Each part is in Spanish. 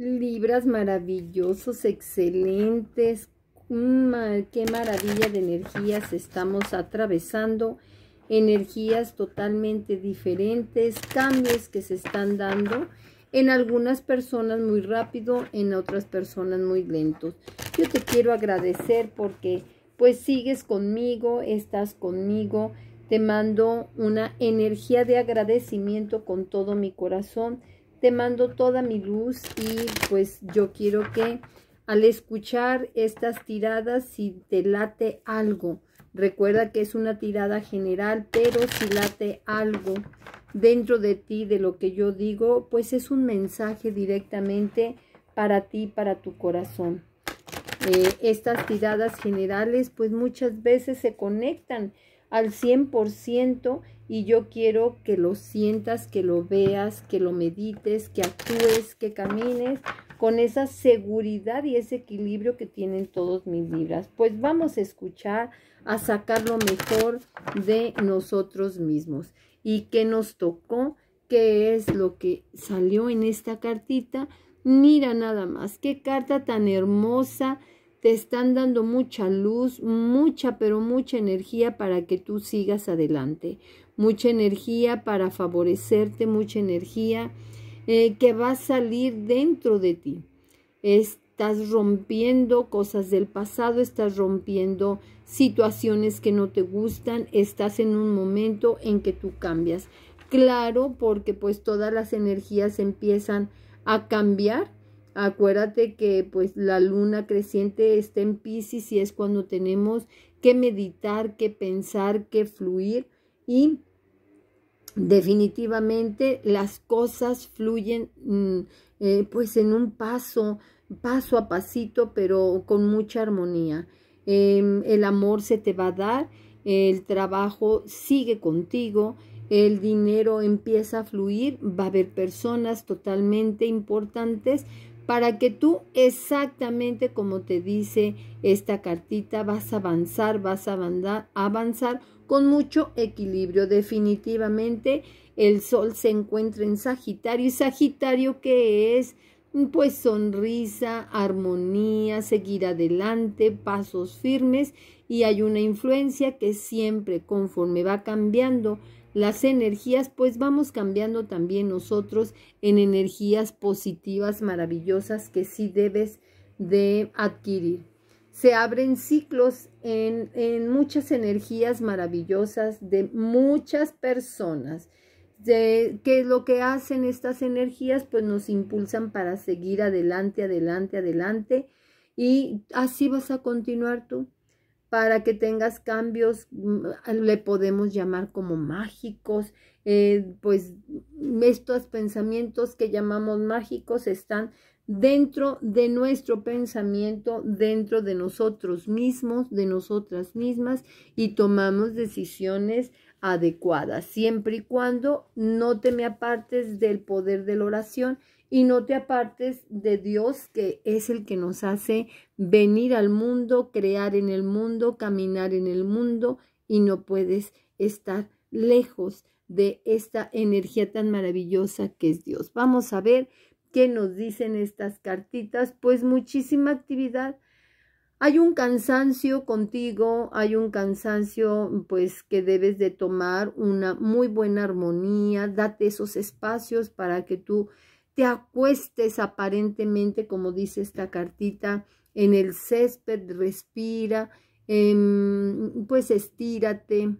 Libras maravillosos, excelentes. Qué maravilla de energías estamos atravesando. Energías totalmente diferentes, cambios que se están dando. En algunas personas muy rápido, en otras personas muy lentos. Yo te quiero agradecer porque pues sigues conmigo, estás conmigo. Te mando una energía de agradecimiento con todo mi corazón te mando toda mi luz y pues yo quiero que al escuchar estas tiradas, si te late algo, recuerda que es una tirada general, pero si late algo dentro de ti, de lo que yo digo, pues es un mensaje directamente para ti, para tu corazón. Eh, estas tiradas generales, pues muchas veces se conectan al 100% y yo quiero que lo sientas, que lo veas, que lo medites, que actúes, que camines con esa seguridad y ese equilibrio que tienen todos mis libras. Pues vamos a escuchar, a sacar lo mejor de nosotros mismos y qué nos tocó, qué es lo que salió en esta cartita. Mira nada más, qué carta tan hermosa. Te están dando mucha luz, mucha, pero mucha energía para que tú sigas adelante mucha energía para favorecerte, mucha energía eh, que va a salir dentro de ti. Estás rompiendo cosas del pasado, estás rompiendo situaciones que no te gustan, estás en un momento en que tú cambias. Claro, porque pues todas las energías empiezan a cambiar. Acuérdate que pues la luna creciente está en Pisces y es cuando tenemos que meditar, que pensar, que fluir y definitivamente las cosas fluyen mm, eh, pues en un paso, paso a pasito, pero con mucha armonía. Em, el amor se te va a dar, el trabajo sigue contigo, el dinero empieza a fluir, va a haber personas totalmente importantes para que tú exactamente como te dice esta cartita vas a avanzar, vas a avanzar, avanzar con mucho equilibrio. Definitivamente el Sol se encuentra en Sagitario y Sagitario que es pues sonrisa, armonía, seguir adelante, pasos firmes y hay una influencia que siempre conforme va cambiando las energías, pues vamos cambiando también nosotros en energías positivas, maravillosas que sí debes de adquirir se abren ciclos en, muchas energías maravillosas de muchas personas. De, que lo que hacen estas energías pues nos impulsan para seguir adelante, adelante, adelante y así vas a continuar tú para que tengas cambios, mm, le podemos llamar como mágicos, eh, pues estos pensamientos que llamamos mágicos están dentro de nuestro pensamiento, dentro de nosotros mismos, de nosotras mismas y tomamos decisiones adecuadas, siempre y cuando no te me apartes del poder de la oración y no te apartes de Dios, que es el que nos hace venir al mundo, crear en el mundo, caminar en el mundo y no puedes estar lejos de esta energía tan maravillosa que es Dios. Vamos a ver ¿Qué nos dicen estas cartitas, pues muchísima actividad. Hay un cansancio contigo, hay un cansancio pues que debes de tomar una muy buena armonía, date esos espacios para que tú te acuestes aparentemente, como dice esta cartita, en el césped, respira, em, pues estírate,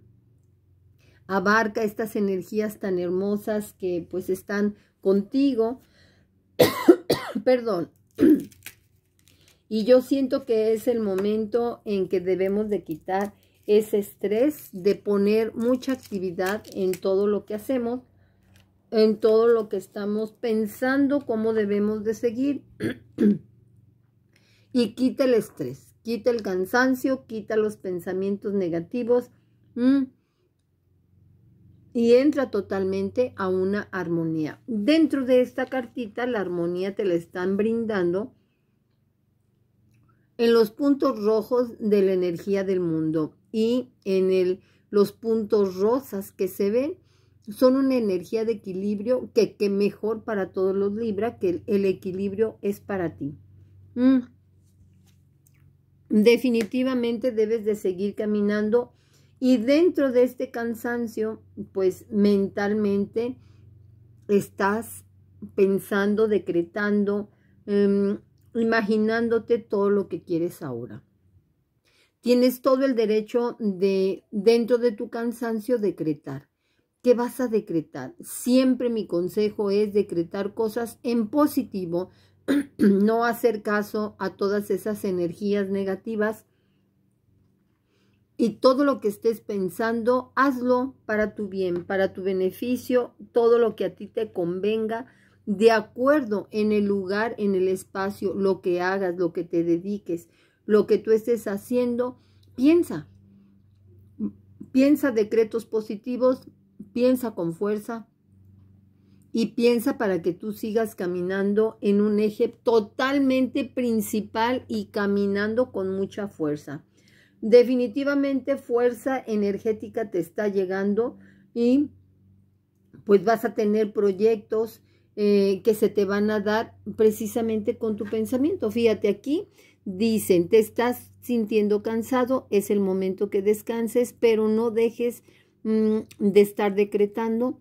abarca estas energías tan hermosas que pues están contigo perdón, y yo siento que es el momento en que debemos de quitar ese estrés, de poner mucha actividad en todo lo que hacemos, en todo lo que estamos pensando, cómo debemos de seguir. y quita el estrés, quita el cansancio, quita los pensamientos negativos. Mm, y entra totalmente a una armonía. Dentro de esta cartita, la armonía te la están brindando en los puntos rojos de la energía del mundo y en el, los puntos rosas que se ven son una energía de equilibrio que, mejor para todos los Libra, que el, equilibrio es para ti. Mm. Definitivamente debes de seguir caminando y dentro de este cansancio, pues mentalmente estás pensando, decretando, em, imaginándote todo lo que quieres ahora. Tienes todo el derecho de, dentro de tu cansancio, decretar. ¿Qué vas a decretar? Siempre mi consejo es decretar cosas en positivo, no hacer caso a todas esas energías negativas y todo lo que estés pensando, hazlo para tu bien, para tu beneficio, todo lo que a ti te convenga, de acuerdo en el lugar, en el espacio, lo que hagas, lo que te dediques, lo que tú estés haciendo, piensa. Piensa decretos positivos, piensa con fuerza y piensa para que tú sigas caminando en un eje totalmente principal y caminando con mucha fuerza definitivamente fuerza energética te está llegando y pues vas a tener proyectos eh, que se te van a dar precisamente con tu pensamiento. Fíjate aquí, dicen, te estás sintiendo cansado, es el momento que descanses, pero no dejes mm, de estar decretando,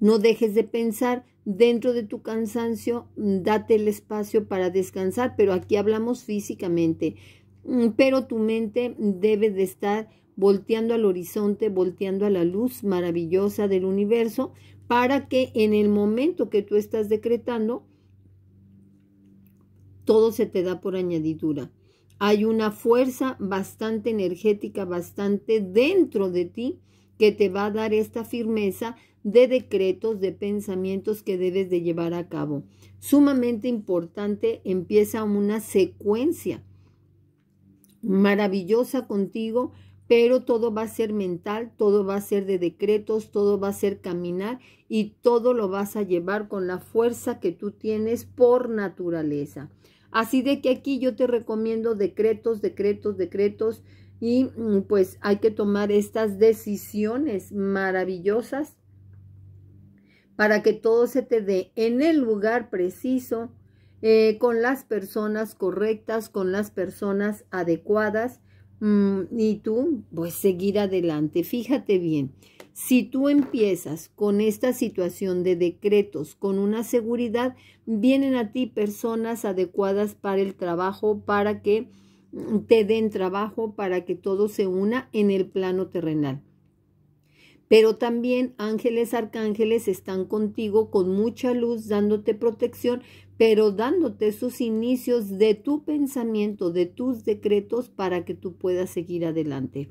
no dejes de pensar. Dentro de tu cansancio, date el espacio para descansar, pero aquí hablamos físicamente Mm, pero tu mente debe de estar volteando al horizonte, volteando a la luz maravillosa del universo, para que en el momento que tú estás decretando, todo se te da por añadidura. Hay una fuerza bastante energética, bastante dentro de ti, que te va a dar esta firmeza de decretos, de pensamientos que debes de llevar a cabo. Sumamente importante, empieza una secuencia maravillosa contigo, pero todo va a ser mental, todo va a ser de decretos, todo va a ser caminar y todo lo vas a llevar con la fuerza que tú tienes por naturaleza. Así de que aquí yo te recomiendo decretos, decretos, decretos y mm, pues hay que tomar estas decisiones maravillosas para que todo se te dé en el lugar preciso, eh, con las personas correctas, con las personas adecuadas mm, y tú pues seguir adelante. Fíjate bien, si tú empiezas con esta situación de decretos, con una seguridad, vienen a ti personas adecuadas para el trabajo, para que mm, te den trabajo, para que todo se una en el plano terrenal. Pero también ángeles, arcángeles están contigo con mucha luz, dándote protección, pero dándote esos inicios de tu pensamiento, de tus decretos, para que tú puedas seguir adelante.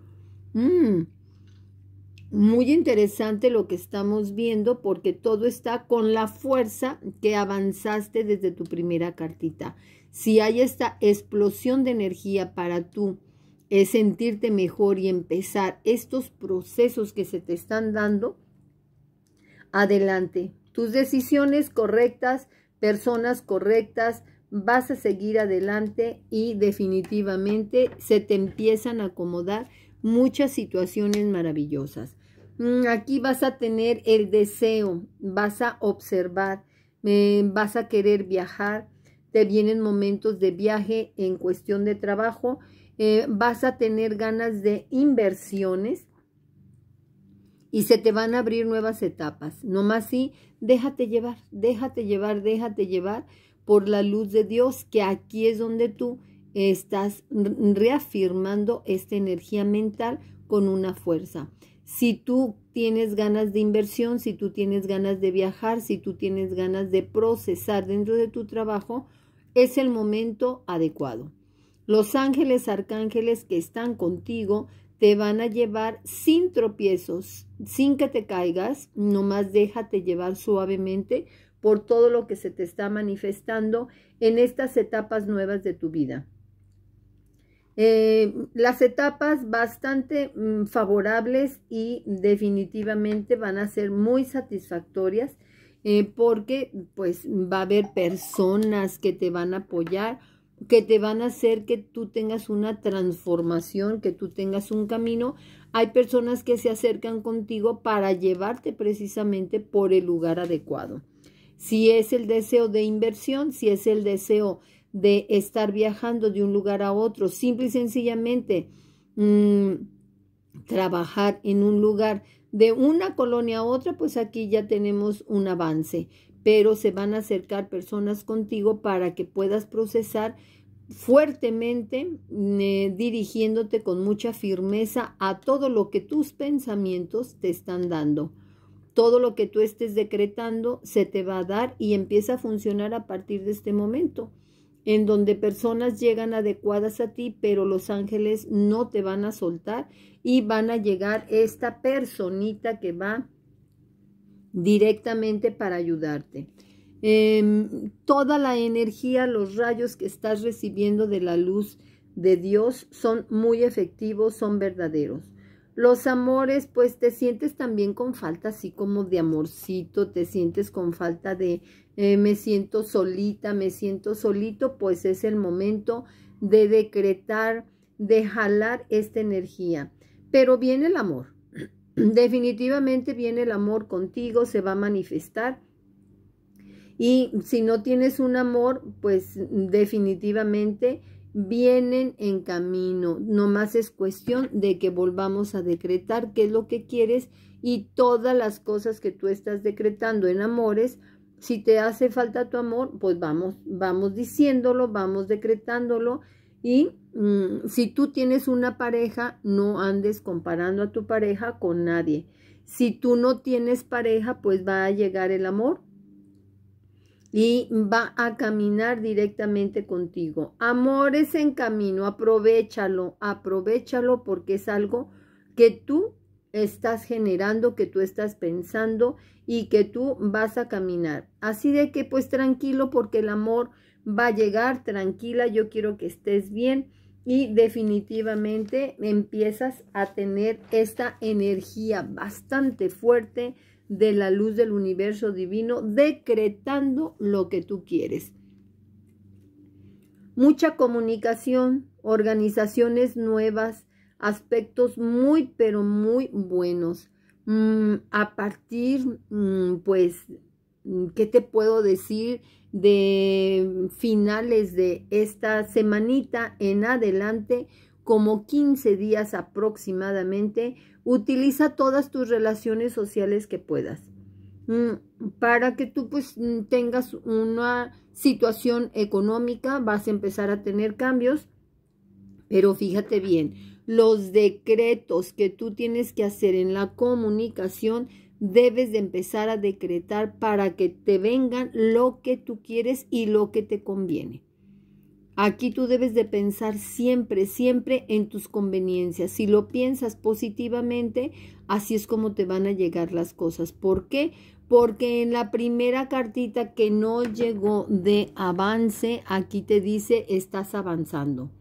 Mm. Muy interesante lo que estamos viendo porque todo está con la fuerza que avanzaste desde tu primera cartita. Si hay esta explosión de energía para tú es sentirte mejor y empezar estos procesos que se te están dando, adelante. Tus decisiones correctas, personas correctas, vas a seguir adelante y definitivamente se te empiezan a acomodar muchas situaciones maravillosas. Mm, aquí vas a tener el deseo, vas a observar, eh, vas a querer viajar, te vienen momentos de viaje en cuestión de trabajo eh, vas a tener ganas de inversiones y se te van a abrir nuevas etapas. más sí, déjate llevar, déjate llevar, déjate llevar por la luz de Dios, que aquí es donde tú estás reafirmando esta energía mental con una fuerza. Si tú tienes ganas de inversión, si tú tienes ganas de viajar, si tú tienes ganas de procesar dentro de tu trabajo, es el momento adecuado. Los ángeles arcángeles que están contigo te van a llevar sin tropiezos, sin que te caigas, nomás déjate llevar suavemente por todo lo que se te está manifestando en estas etapas nuevas de tu vida. Eh, las etapas bastante mm, favorables y definitivamente van a ser muy satisfactorias eh, porque pues va a haber personas que te van a apoyar que te van a hacer que tú tengas una transformación, que tú tengas un camino. Hay personas que se acercan contigo para llevarte precisamente por el lugar adecuado. Si es el deseo de inversión, si es el deseo de estar viajando de un lugar a otro, simple y sencillamente mm, trabajar en un lugar de una colonia a otra, pues aquí ya tenemos un avance pero se van a acercar personas contigo para que puedas procesar fuertemente, eh, dirigiéndote con mucha firmeza a todo lo que tus pensamientos te están dando. Todo lo que tú estés decretando se te va a dar y empieza a funcionar a partir de este momento, en donde personas llegan adecuadas a ti, pero los ángeles no te van a soltar y van a llegar esta personita que va directamente para ayudarte. Em, toda la energía, los rayos que estás recibiendo de la luz de Dios son muy efectivos, son verdaderos. Los amores, pues te sientes también con falta así como de amorcito, te sientes con falta de eh, me siento solita, me siento solito, pues es el momento de decretar, de jalar esta energía. Pero viene el amor, definitivamente viene el amor contigo, se va a manifestar. Y si no tienes un amor, pues definitivamente vienen en camino. no más es cuestión de que volvamos a decretar qué es lo que quieres y todas las cosas que tú estás decretando en amores. Si te hace falta tu amor, pues vamos, vamos diciéndolo, vamos decretándolo y mm, si tú tienes una pareja, no andes comparando a tu pareja con nadie. Si tú no tienes pareja, pues va a llegar el amor y va a caminar directamente contigo. Amor es en camino, aprovechalo, aprovechalo porque es algo que tú estás generando, que tú estás pensando y que tú vas a caminar. Así de que pues tranquilo porque el amor va a llegar tranquila, yo quiero que estés bien y definitivamente empiezas a tener esta energía bastante fuerte de la luz del universo divino decretando lo que tú quieres. Mucha comunicación, organizaciones nuevas, aspectos muy pero muy buenos. Mm, a partir mm, pues Mm, ¿qué te puedo decir de finales de esta semanita en adelante? como 15 días aproximadamente, utiliza todas tus relaciones sociales que puedas mm, para que tú pues mm, tengas una situación económica, vas a empezar a tener cambios, pero fíjate bien, los decretos que tú tienes que hacer en la comunicación debes de empezar a decretar para que te vengan lo que tú quieres y lo que te conviene. Aquí tú debes de pensar siempre, siempre en tus conveniencias. Si lo piensas positivamente, así es como te van a llegar las cosas. ¿Por qué? Porque en la primera cartita que no llegó de avance, aquí te dice estás avanzando.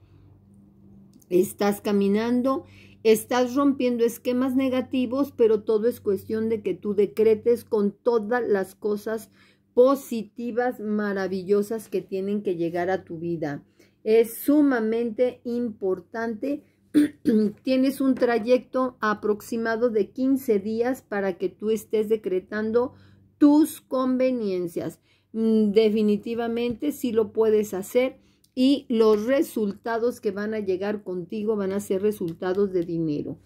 Estás caminando Estás rompiendo esquemas negativos, pero todo es cuestión de que tú decretes con todas las cosas positivas, maravillosas que tienen que llegar a tu vida. Es sumamente importante. Tienes un trayecto aproximado de 15 días para que tú estés decretando tus conveniencias. Mm, definitivamente sí lo puedes hacer y los resultados que van a llegar contigo van a ser resultados de dinero.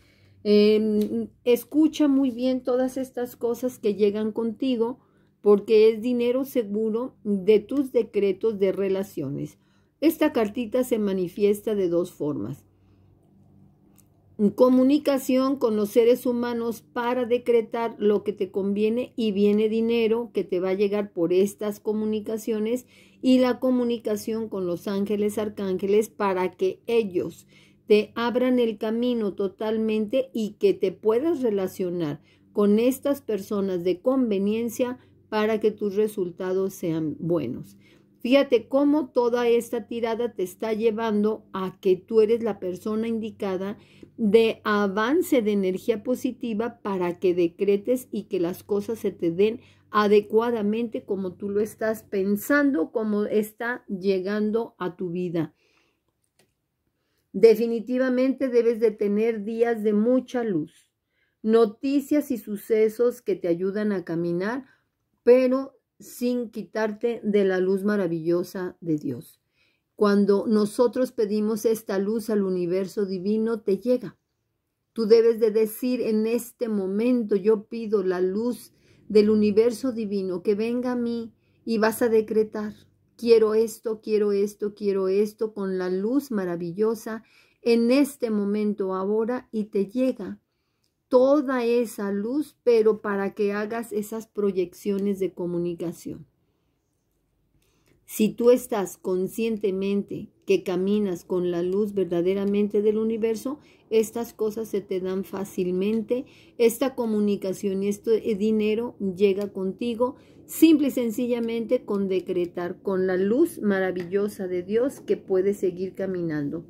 Em, escucha muy bien todas estas cosas que llegan contigo porque es dinero seguro de tus decretos de relaciones. Esta cartita se manifiesta de dos formas comunicación con los seres humanos para decretar lo que te conviene y viene dinero que te va a llegar por estas comunicaciones y la comunicación con los ángeles arcángeles para que ellos te abran el camino totalmente y que te puedas relacionar con estas personas de conveniencia para que tus resultados sean buenos. Fíjate cómo toda esta tirada te está llevando a que tú eres la persona indicada de avance de energía positiva para que decretes y que las cosas se te den adecuadamente como tú lo estás pensando, como está llegando a tu vida. Definitivamente debes de tener días de mucha luz, noticias y sucesos que te ayudan a caminar, pero sin quitarte de la luz maravillosa de Dios. Cuando nosotros pedimos esta luz al universo divino, te llega. Tú debes de decir en este momento, yo pido la luz del universo divino que venga a mí y vas a decretar, quiero esto, quiero esto, quiero esto, con la luz maravillosa en este momento ahora y te llega toda esa luz, pero para que hagas esas proyecciones de comunicación. Si tú estás conscientemente que caminas con la luz verdaderamente del universo, estas cosas se te dan fácilmente, esta comunicación y este dinero llega contigo simple y sencillamente con decretar con la luz maravillosa de Dios que puedes seguir caminando.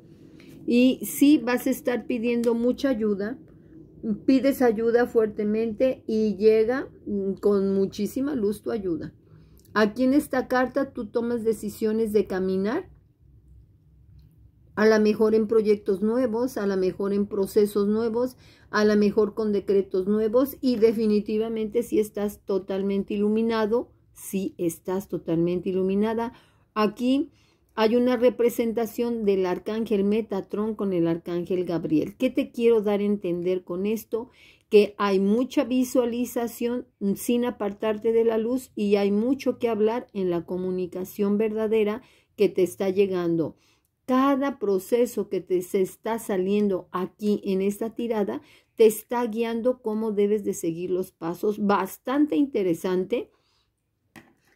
Y si vas a estar pidiendo mucha ayuda, pides ayuda fuertemente y llega mm, con muchísima luz tu ayuda. Aquí en esta carta tú tomas decisiones de caminar, a lo mejor en proyectos nuevos, a lo mejor en procesos nuevos, a lo mejor con decretos nuevos y definitivamente si estás totalmente iluminado, si estás totalmente iluminada, aquí hay una representación del arcángel Metatrón con el arcángel Gabriel. ¿Qué te quiero dar a entender con esto? Que hay mucha visualización sin apartarte de la luz y hay mucho que hablar en la comunicación verdadera que te está llegando. Cada proceso que te se está saliendo aquí en esta tirada te está guiando cómo debes de seguir los pasos. Bastante interesante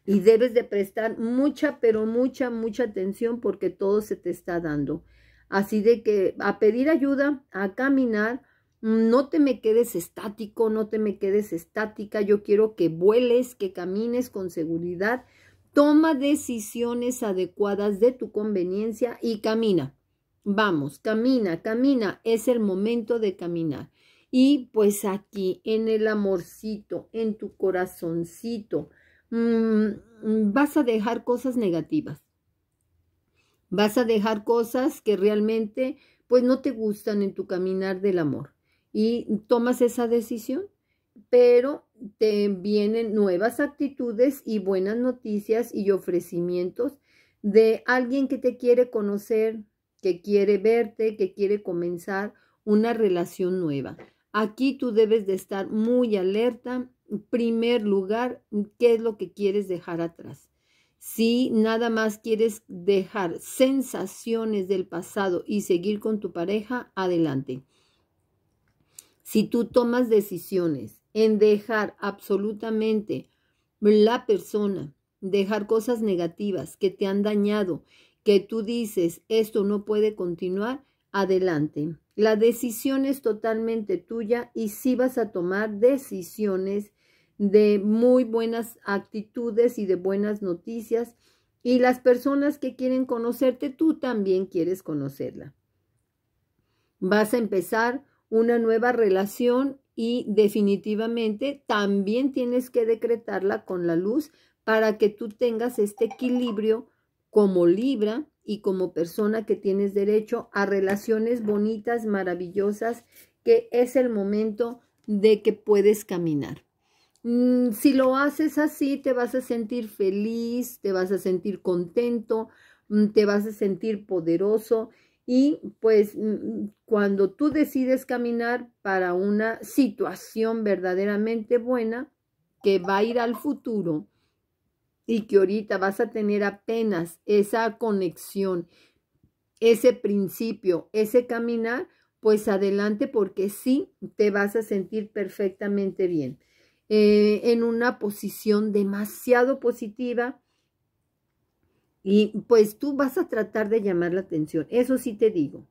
y debes de prestar mucha, pero mucha, mucha atención porque todo se te está dando. Así de que a pedir ayuda, a caminar, no te me quedes estático, no te me quedes estática. Yo quiero que vueles, que camines con seguridad. Toma decisiones adecuadas de tu conveniencia y camina. Vamos, camina, camina. Es el momento de caminar. Y pues aquí, en el amorcito, en tu corazoncito, Mm, mm, vas a dejar cosas negativas. Vas a dejar cosas que realmente pues no te gustan en tu caminar del amor. Y tomas esa decisión, pero te vienen nuevas actitudes y buenas noticias y ofrecimientos de alguien que te quiere conocer, que quiere verte, que quiere comenzar una relación nueva. Aquí tú debes de estar muy alerta primer lugar qué es lo que quieres dejar atrás. Si nada más quieres dejar sensaciones del pasado y seguir con tu pareja, adelante. Si tú tomas decisiones en dejar absolutamente la persona, dejar cosas negativas que te han dañado, que tú dices, esto no puede continuar, adelante. La decisión es totalmente tuya y si vas a tomar decisiones de muy buenas actitudes y de buenas noticias. Y las personas que quieren conocerte, tú también quieres conocerla. Vas a empezar una nueva relación y definitivamente también tienes que decretarla con la luz para que tú tengas este equilibrio como Libra y como persona que tienes derecho a relaciones bonitas, maravillosas, que es el momento de que puedes caminar. Mm, si lo haces así, te vas a sentir feliz, te vas a sentir contento, mm, te vas a sentir poderoso y pues mm, cuando tú decides caminar para una situación verdaderamente buena que va a ir al futuro y que ahorita vas a tener apenas esa conexión, ese principio, ese caminar, pues adelante porque sí te vas a sentir perfectamente bien. Eh, en una posición demasiado positiva y pues tú vas a tratar de llamar la atención, eso sí te digo.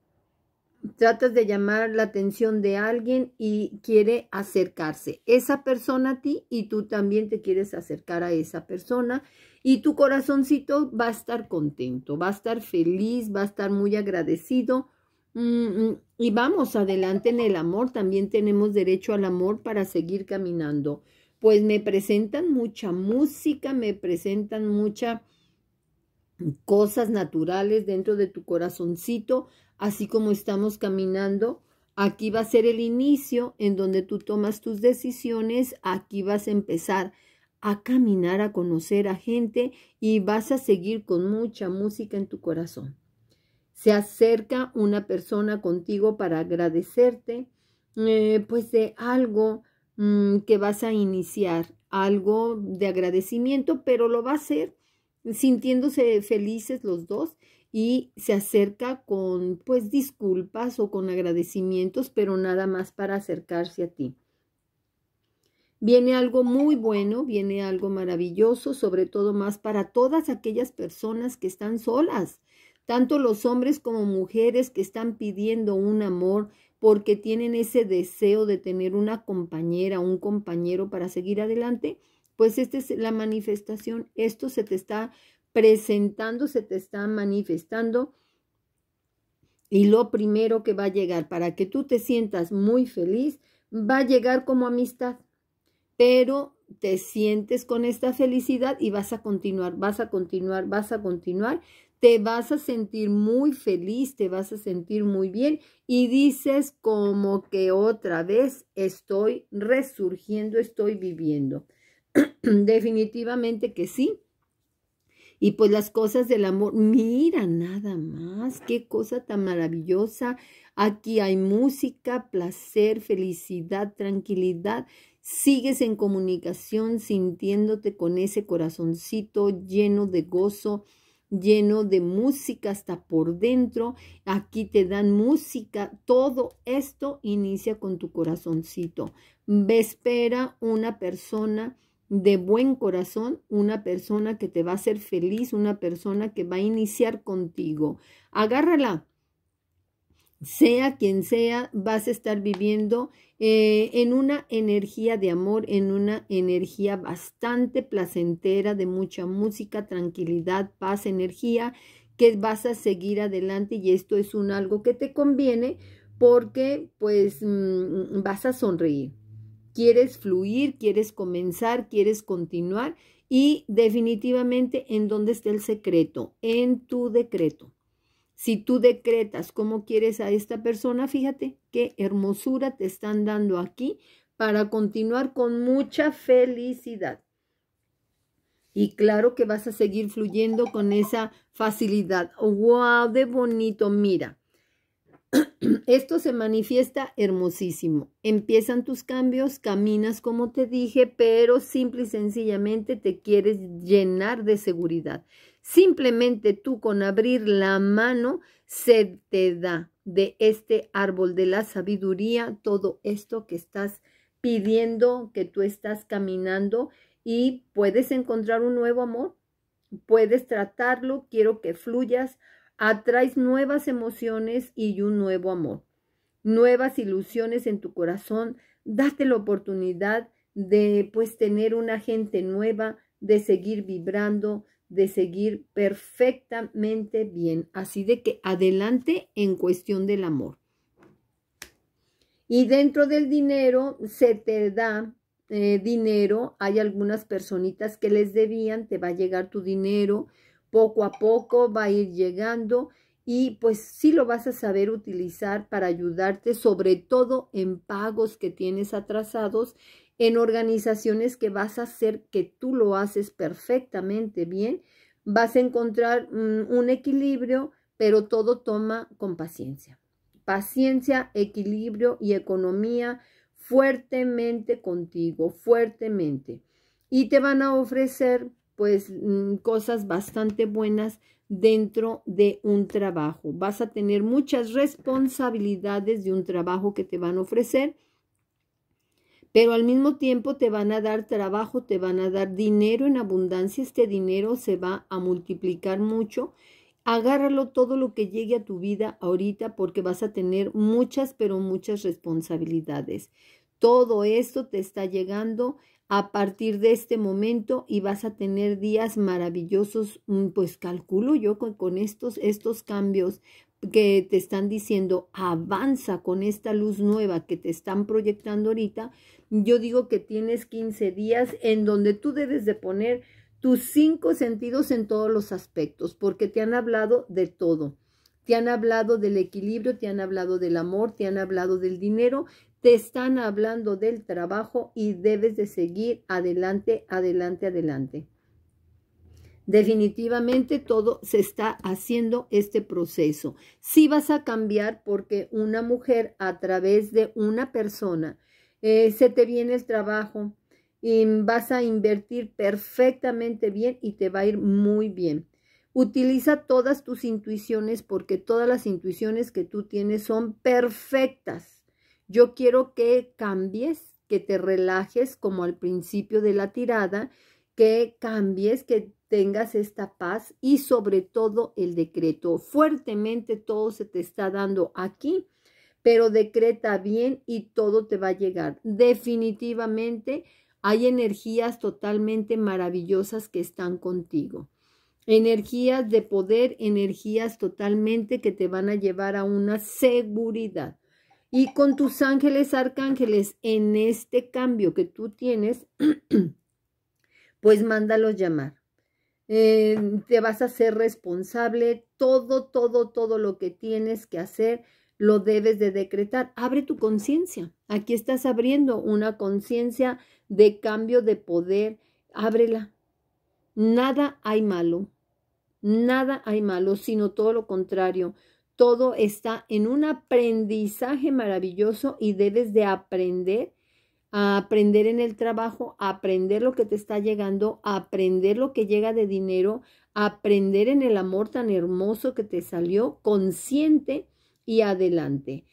Tratas de llamar la atención de alguien y quiere acercarse esa persona a ti y tú también te quieres acercar a esa persona y tu corazoncito va a estar contento, va a estar feliz, va a estar muy agradecido Mm, y vamos adelante en el amor, también tenemos derecho al amor para seguir caminando. Pues me presentan mucha música, me presentan muchas cosas naturales dentro de tu corazoncito, así como estamos caminando. Aquí va a ser el inicio en donde tú tomas tus decisiones, aquí vas a empezar a caminar, a conocer a gente y vas a seguir con mucha música en tu corazón se acerca una persona contigo para agradecerte, eh, pues de algo mm, que vas a iniciar, algo de agradecimiento, pero lo va a hacer sintiéndose felices los dos y se acerca con pues disculpas o con agradecimientos, pero nada más para acercarse a ti. Viene algo muy bueno, viene algo maravilloso, sobre todo más para todas aquellas personas que están solas, tanto los hombres como mujeres que están pidiendo un amor porque tienen ese deseo de tener una compañera, un compañero para seguir adelante, pues esta es la manifestación, esto se te está presentando, se te está manifestando. Y lo primero que va a llegar para que tú te sientas muy feliz, va a llegar como amistad. Pero te sientes con esta felicidad y vas a continuar, vas a continuar, vas a continuar te vas a sentir muy feliz, te vas a sentir muy bien y dices como que otra vez estoy resurgiendo, estoy viviendo. Definitivamente que sí. Y pues las cosas del amor, mira nada más, qué cosa tan maravillosa. Aquí hay música, placer, felicidad, tranquilidad. Sigues en comunicación sintiéndote con ese corazoncito lleno de gozo, lleno de música hasta por dentro. Aquí te dan música. Todo esto inicia con tu corazoncito. espera una persona de buen corazón, una persona que te va a hacer feliz, una persona que va a iniciar contigo. Agárrala sea quien sea, vas a estar viviendo eh, en una energía de amor, en una energía bastante placentera, de mucha música, tranquilidad, paz, energía, que vas a seguir adelante y esto es un algo que te conviene porque pues mm, vas a sonreír. Quieres fluir, quieres comenzar, quieres continuar y definitivamente en dónde está el secreto, en tu decreto. Si tú decretas cómo quieres a esta persona, fíjate qué hermosura te están dando aquí para continuar con mucha felicidad. Y claro que vas a seguir fluyendo con esa facilidad. ¡Wow! ¡De bonito! Mira, esto se manifiesta hermosísimo. Empiezan tus cambios, caminas como te dije, pero simple y sencillamente te quieres llenar de seguridad. Simplemente tú con abrir la mano se te da de este árbol de la sabiduría todo esto que estás pidiendo, que tú estás caminando y puedes encontrar un nuevo amor, puedes tratarlo, quiero que fluyas, atraes nuevas emociones y un nuevo amor, nuevas ilusiones en tu corazón, date la oportunidad de pues tener una gente nueva, de seguir vibrando, de seguir perfectamente bien. Así de que adelante en cuestión del amor. Y dentro del dinero se te da eh, dinero. Hay algunas personitas que les debían, te va a llegar tu dinero. Poco a poco va a ir llegando y pues sí lo vas a saber utilizar para ayudarte, sobre todo en pagos que tienes atrasados en organizaciones que vas a hacer que tú lo haces perfectamente bien, vas a encontrar mm, un equilibrio, pero todo toma con paciencia. Paciencia, equilibrio y economía fuertemente contigo, fuertemente. Y te van a ofrecer pues mm, cosas bastante buenas dentro de un trabajo. Vas a tener muchas responsabilidades de un trabajo que te van a ofrecer pero al mismo tiempo te van a dar trabajo, te van a dar dinero en abundancia, este dinero se va a multiplicar mucho. Agárralo todo lo que llegue a tu vida ahorita porque vas a tener muchas, pero muchas responsabilidades. Todo esto te está llegando a partir de este momento y vas a tener días maravillosos, mm, pues calculo yo con, estos, estos cambios que te están diciendo, avanza con esta luz nueva que te están proyectando ahorita, yo digo que tienes 15 días en donde tú debes de poner tus cinco sentidos en todos los aspectos, porque te han hablado de todo. Te han hablado del equilibrio, te han hablado del amor, te han hablado del dinero, te están hablando del trabajo y debes de seguir adelante, adelante, adelante. Definitivamente todo se está haciendo este proceso. si vas a cambiar porque una mujer a través de una persona eh, se te viene el trabajo y vas a invertir perfectamente bien y te va a ir muy bien. Utiliza todas tus intuiciones porque todas las intuiciones que tú tienes son perfectas. Yo quiero que cambies, que te relajes como al principio de la tirada que cambies, que tengas esta paz y sobre todo el decreto. Fuertemente todo se te está dando aquí, pero decreta bien y todo te va a llegar. Definitivamente hay energías totalmente maravillosas que están contigo. Energías de poder, energías totalmente que te van a llevar a una seguridad. Y con tus ángeles, arcángeles, en este cambio que tú tienes, pues mándalos llamar. Eh, te vas a ser responsable, todo, todo, todo lo que tienes que hacer lo debes de decretar. Abre tu conciencia. Aquí estás abriendo una conciencia de cambio de poder. Ábrela. Nada hay malo. Nada hay malo, sino todo lo contrario. Todo está en un aprendizaje maravilloso y debes de aprender aprender en el trabajo, aprender lo que te está llegando, a aprender lo que llega de dinero, aprender en el amor tan hermoso que te salió, consciente y adelante.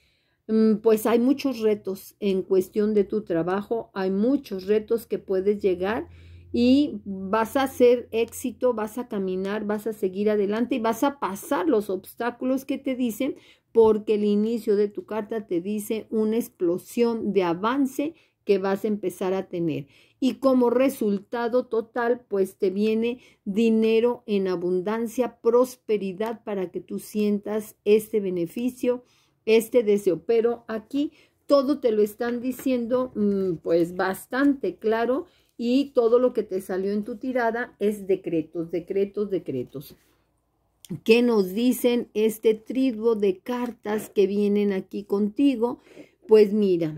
Mm, pues hay muchos retos en cuestión de tu trabajo, hay muchos retos que puedes llegar y vas a hacer éxito, vas a caminar, vas a seguir adelante y vas a pasar los obstáculos que te dicen porque el inicio de tu carta te dice una explosión de avance que vas a empezar a tener. Y como resultado total, pues te viene dinero en abundancia, prosperidad para que tú sientas este beneficio, este deseo. Pero aquí todo te lo están diciendo mm, pues bastante claro y todo lo que te salió en tu tirada es decretos, decretos, decretos. ¿Qué nos dicen este trigo de cartas que vienen aquí contigo? Pues mira,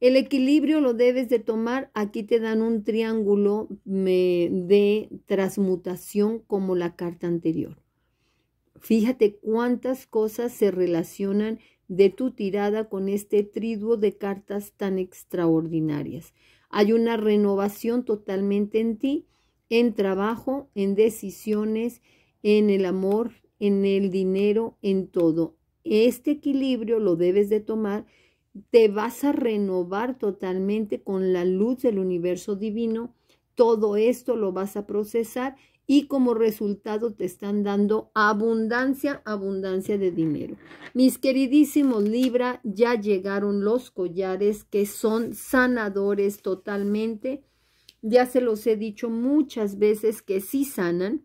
el equilibrio lo debes de tomar. Aquí te dan un triángulo de transmutación como la carta anterior. Fíjate cuántas cosas se relacionan de tu tirada con este triduo de cartas tan extraordinarias. Hay una renovación totalmente en ti, en trabajo, en decisiones, en el amor, en el dinero, en todo. Este equilibrio lo debes de tomar te vas a renovar totalmente con la luz del universo divino. Todo esto lo vas a procesar y como resultado te están dando abundancia, abundancia de dinero. Mis queridísimos Libra, ya llegaron los collares que son sanadores totalmente. Ya se los he dicho muchas veces que sí sanan.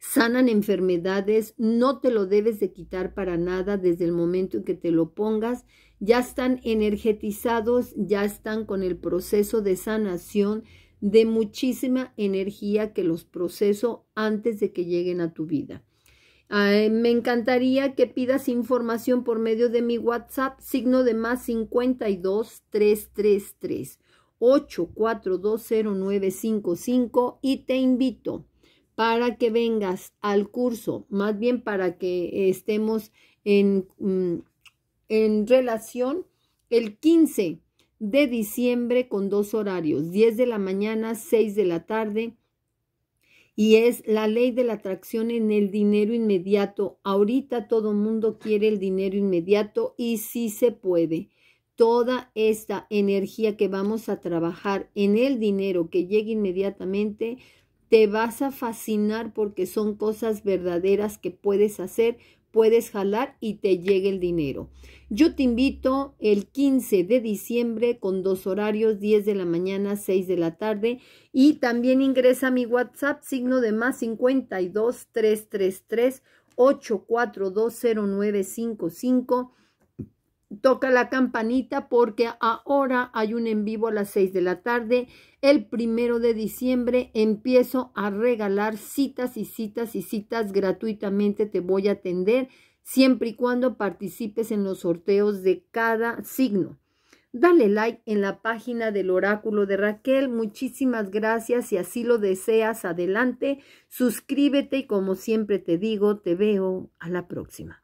Sanan enfermedades, no te lo debes de quitar para nada desde el momento en que te lo pongas ya están energetizados, ya están con el proceso de sanación de muchísima energía que los proceso antes de que lleguen a tu vida. me encantaría que pidas información por medio de mi WhatsApp, signo de más 52 333 8420955 y te invito para que vengas al curso, más bien para que estemos en, mm, en relación el 15 de diciembre con dos horarios, 10 de la mañana, 6 de la tarde, y es la ley de la atracción en el dinero inmediato. Ahorita todo mundo quiere el dinero inmediato y sí se puede. Toda esta energía que vamos a trabajar en el dinero que llegue inmediatamente, te vas a fascinar porque son cosas verdaderas que puedes hacer puedes jalar y te llegue el dinero. Yo te invito el 15 de diciembre con dos horarios, 10 de la mañana, 6 de la tarde. Y también ingresa a mi WhatsApp, signo de más 52 333 8420955 toca la campanita porque ahora hay un en vivo a las 6 de la tarde. El primero de diciembre empiezo a regalar citas y citas y citas gratuitamente. Te voy a atender siempre y cuando participes en los sorteos de cada signo. Dale like en la página del oráculo de Raquel. Muchísimas gracias. Si así lo deseas, adelante. Suscríbete y como siempre te digo, te veo a la próxima.